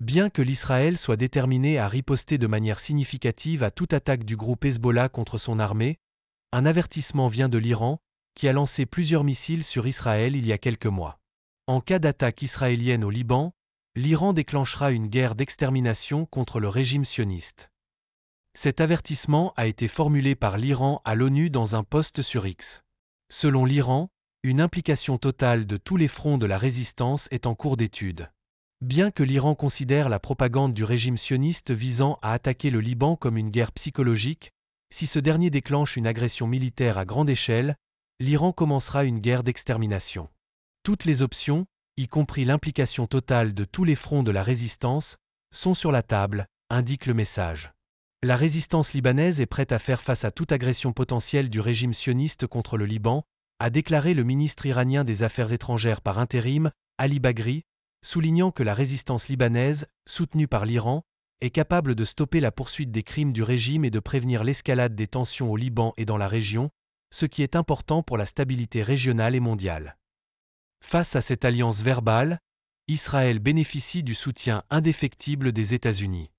Bien que l'Israël soit déterminé à riposter de manière significative à toute attaque du groupe Hezbollah contre son armée, un avertissement vient de l'Iran, qui a lancé plusieurs missiles sur Israël il y a quelques mois. En cas d'attaque israélienne au Liban, l'Iran déclenchera une guerre d'extermination contre le régime sioniste. Cet avertissement a été formulé par l'Iran à l'ONU dans un poste sur X. Selon l'Iran, une implication totale de tous les fronts de la résistance est en cours d'étude. Bien que l'Iran considère la propagande du régime sioniste visant à attaquer le Liban comme une guerre psychologique, si ce dernier déclenche une agression militaire à grande échelle, l'Iran commencera une guerre d'extermination. Toutes les options, y compris l'implication totale de tous les fronts de la résistance, sont sur la table, indique le message. La résistance libanaise est prête à faire face à toute agression potentielle du régime sioniste contre le Liban, a déclaré le ministre iranien des Affaires étrangères par intérim, Ali Bagri, soulignant que la résistance libanaise, soutenue par l'Iran, est capable de stopper la poursuite des crimes du régime et de prévenir l'escalade des tensions au Liban et dans la région, ce qui est important pour la stabilité régionale et mondiale. Face à cette alliance verbale, Israël bénéficie du soutien indéfectible des États-Unis.